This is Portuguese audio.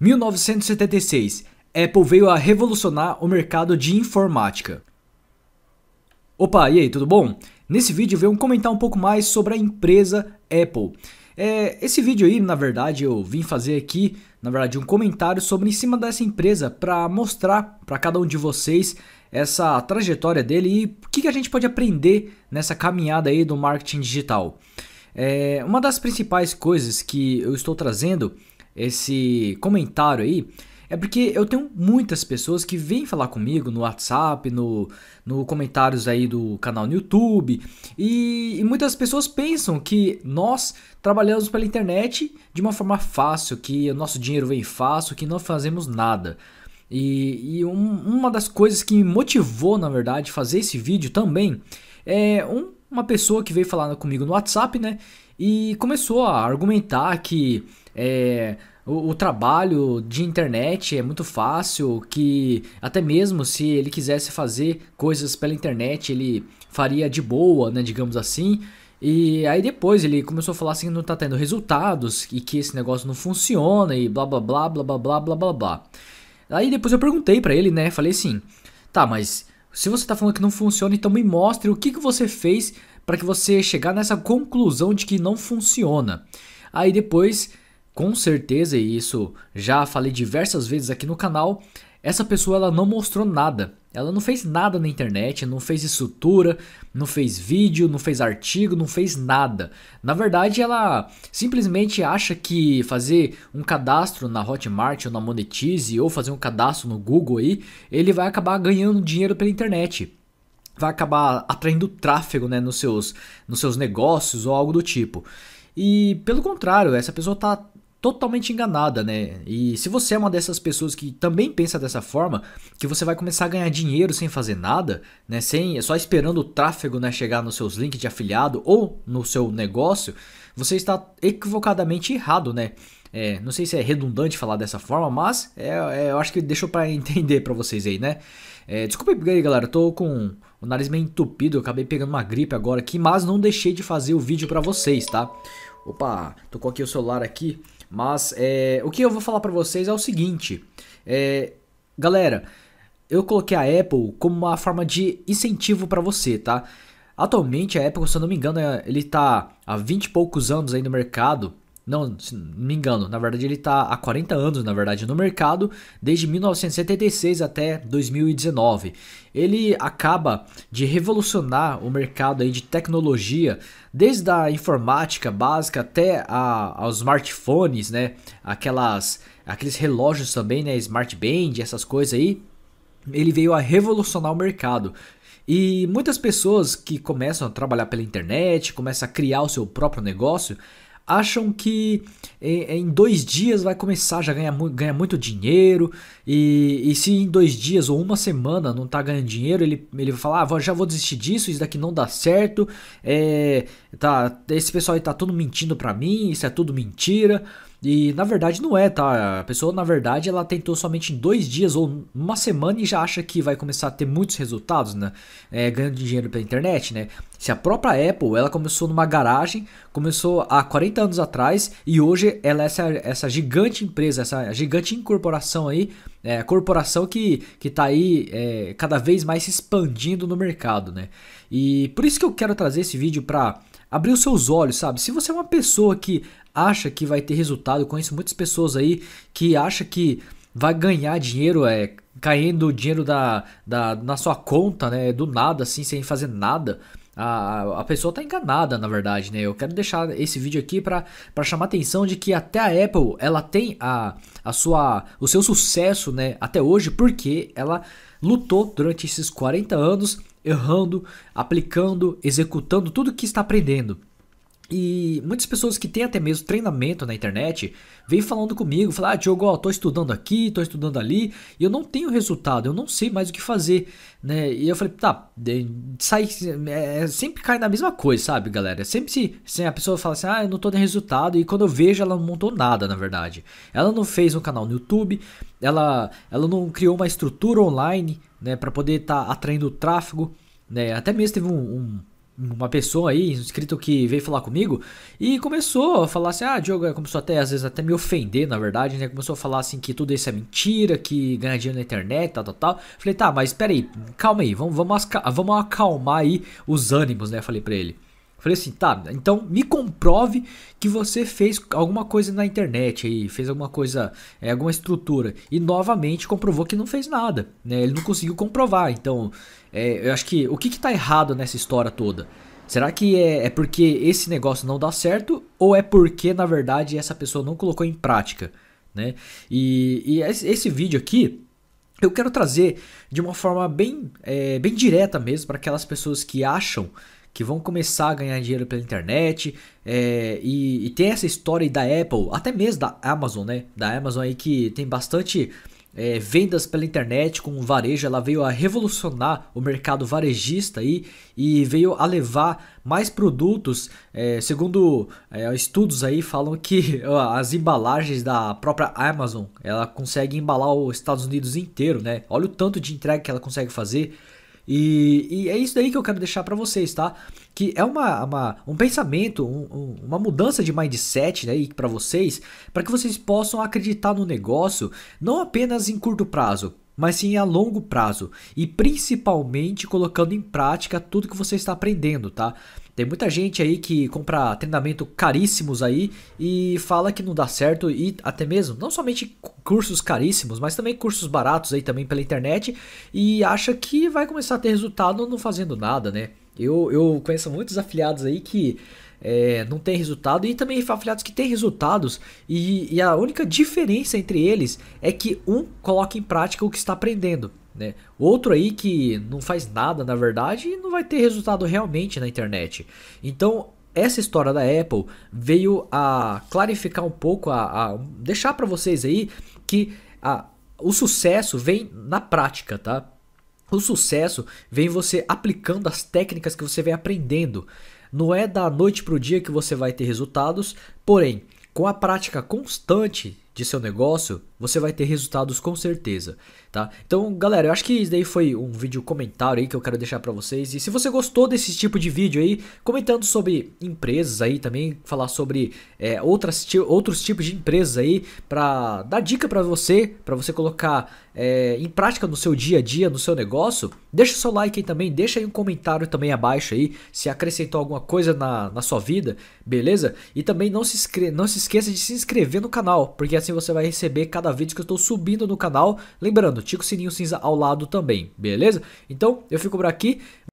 1976, Apple veio a revolucionar o mercado de informática. Opa, e aí, tudo bom? Nesse vídeo venho comentar um pouco mais sobre a empresa Apple. É, esse vídeo aí, na verdade, eu vim fazer aqui, na verdade, um comentário sobre em cima dessa empresa para mostrar para cada um de vocês essa trajetória dele e o que, que a gente pode aprender nessa caminhada aí do marketing digital. É, uma das principais coisas que eu estou trazendo esse comentário aí é porque eu tenho muitas pessoas que vêm falar comigo no WhatsApp, no, no comentários aí do canal no YouTube, e, e, muitas pessoas pensam que nós trabalhamos pela internet de uma forma fácil, que o nosso dinheiro vem fácil, que não fazemos nada. E, e um, uma das coisas que me motivou, na verdade, fazer esse vídeo também é um, uma pessoa que veio falar comigo no WhatsApp, né? E começou a argumentar que é, o, o, trabalho de internet é muito fácil, que até mesmo se ele quisesse fazer coisas pela internet, ele faria de boa, né, digamos assim. E aí depois ele começou a falar assim que não tá tendo resultados e que esse negócio não funciona e blá blá blá blá blá blá blá blá blá. Aí depois eu perguntei para ele, né, falei assim: "Tá, mas se você tá falando que não funciona, então me mostre o que que você fez para que você chegar nessa conclusão de que não funciona". Aí depois com certeza, e isso já falei diversas vezes aqui no canal, essa pessoa ela não mostrou nada. Ela não fez nada na internet, não fez estrutura, não fez vídeo, não fez artigo, não fez nada. Na verdade, ela simplesmente acha que fazer um cadastro na Hotmart ou na Monetize ou fazer um cadastro no Google aí, ele vai acabar ganhando dinheiro pela internet vai acabar atraindo tráfego né, nos, seus, nos seus negócios ou algo do tipo. E pelo contrário, essa pessoa está totalmente enganada, né? E se você é uma dessas pessoas que também pensa dessa forma, que você vai começar a ganhar dinheiro sem fazer nada, né? Sem é só esperando o tráfego, né, chegar nos seus links de afiliado ou no seu negócio, você está equivocadamente errado, né? É, não sei se é redundante falar dessa forma, mas é, é, eu acho que deixou para entender para vocês aí, né? É, desculpa aí, galera, eu tô com o nariz meio entupido, eu acabei pegando uma gripe agora aqui, mas não deixei de fazer o vídeo para vocês, tá? Opa, tocou aqui o celular aqui. Mas é, o que eu vou falar para vocês é o seguinte, é, galera, eu coloquei a Apple como uma forma de incentivo para você, tá? Atualmente a Apple, se eu não me engano, é, ele tá há 20 e poucos anos aí no mercado não, me engano, na verdade ele está há 40 anos, na verdade, no mercado, desde 1976 até 2019. Ele acaba de revolucionar o mercado aí de tecnologia, desde a informática básica até aos smartphones, né? Aquelas, aqueles relógios também, né? Smartband, essas coisas aí. Ele veio a revolucionar o mercado. E muitas pessoas que começam a trabalhar pela internet, começam a criar o seu próprio negócio, acham que em dois dias vai começar já ganhar, ganha muito dinheiro e, e se em dois dias ou uma semana não tá ganhando dinheiro, ele, ele vai falar, ah, já vou desistir disso, isso daqui não dá certo, é, tá, esse pessoal aí tá tudo mentindo para mim, isso é tudo mentira. E na verdade não é, tá? A pessoa, na verdade, ela tentou somente em dois dias ou uma semana e já acha que vai começar a ter muitos resultados, né? É, ganhando dinheiro pela internet, né? Se a própria Apple, ela começou numa garagem, começou há 40 anos atrás e hoje ela é essa, essa gigante empresa, essa gigante incorporação aí, é, corporação que que tá aí é, cada vez mais se expandindo no mercado, né? E por isso que eu quero trazer esse vídeo para abrir os seus olhos, sabe? Se você é uma pessoa que acha que vai ter resultado, eu conheço muitas pessoas aí que acha que vai ganhar dinheiro é caindo o dinheiro da, da na sua conta, né, do nada assim, sem fazer nada. A, a pessoa está enganada, na verdade, né? Eu quero deixar esse vídeo aqui para chamar a atenção de que até a Apple, ela tem a, a sua, o seu sucesso, né, até hoje, porque ela lutou durante esses 40 anos errando, aplicando, executando tudo que está aprendendo. E muitas pessoas que têm até mesmo treinamento na internet vêm falando comigo, falar, ah, Diogo, ó, tô estudando aqui, tô estudando ali, e eu não tenho resultado, eu não sei mais o que fazer, né? E eu falei, tá, sai, é, é, sempre cai na mesma coisa, sabe, galera? É sempre se, se a pessoa fala assim, ah, eu não tô tendo resultado, e quando eu vejo, ela não montou nada, na verdade. Ela não fez um canal no YouTube, ela, ela não criou uma estrutura online, né, para poder estar tá atraindo tráfego, né? Até mesmo teve um, um uma pessoa aí, inscrito que veio falar comigo e começou a falar assim: "Ah, Diogo, é, começou até às vezes até me ofender, na verdade, né? Começou a falar assim que tudo isso é mentira, que ganha dinheiro na internet, tal, tal, tal". Falei: "Tá, mas espera aí, calma aí, vamos vamos, vamos acalmar aí os ânimos, né?" Falei para ele. Falei assim, tá, então me comprove que você fez alguma coisa na internet aí, fez alguma coisa, é, alguma estrutura. E novamente comprovou que não fez nada, né? Ele não conseguiu comprovar. Então, é, eu acho que o que está errado nessa história toda? Será que é, é, porque esse negócio não dá certo ou é porque na verdade essa pessoa não colocou em prática, né? E, e esse vídeo aqui eu quero trazer de uma forma bem, é, bem direta mesmo para aquelas pessoas que acham que vão começar a ganhar dinheiro pela internet. É, e, e, tem essa história da Apple, até mesmo da Amazon, né? Da Amazon aí que tem bastante é, vendas pela internet com varejo. Ela veio a revolucionar o mercado varejista aí e veio a levar mais produtos. É, segundo é, estudos aí falam que ó, as embalagens da própria Amazon, ela consegue embalar os Estados Unidos inteiro, né? Olha o tanto de entrega que ela consegue fazer. E, e é isso aí que eu quero deixar para vocês, tá? Que é uma, uma um pensamento, um, um, uma mudança de mindset né, para vocês, para que vocês possam acreditar no negócio, não apenas em curto prazo, mas sim a longo prazo e principalmente colocando em prática tudo que você está aprendendo, tá? Tem muita gente aí que compra treinamento caríssimos aí e fala que não dá certo e até mesmo não somente cursos caríssimos, mas também cursos baratos aí também pela internet e acha que vai começar a ter resultado não fazendo nada, né? Eu, eu conheço muitos afiliados aí que é, não tem resultado e também afiliados que têm resultados e, e a única diferença entre eles é que um coloca em prática o que está aprendendo. Né? Outro aí que não faz nada na verdade e não vai ter resultado realmente na internet. Então essa história da Apple veio a clarificar um pouco, a, a deixar para vocês aí que a, o sucesso vem na prática, tá? O sucesso vem você aplicando as técnicas que você vem aprendendo. Não é da noite para o dia que você vai ter resultados, porém, com a prática constante de seu negócio, você vai ter resultados com certeza, tá? Então, galera, eu acho que isso daí foi um vídeo comentário aí que eu quero deixar para vocês. E se você gostou desse tipo de vídeo aí, comentando sobre empresas aí também, falar sobre é, outras, outros tipos de empresas aí, para dar dica para você, para você colocar é, em prática no seu dia a dia, no seu negócio, deixa o seu like aí também, deixa aí um comentário também abaixo aí, se acrescentou alguma coisa na, na sua vida, beleza? E também não se, não se esqueça de se inscrever no canal, porque assim você vai receber cada vídeos que eu estou subindo no canal. Lembrando, tica o sininho cinza ao lado também, beleza? Então eu fico por aqui.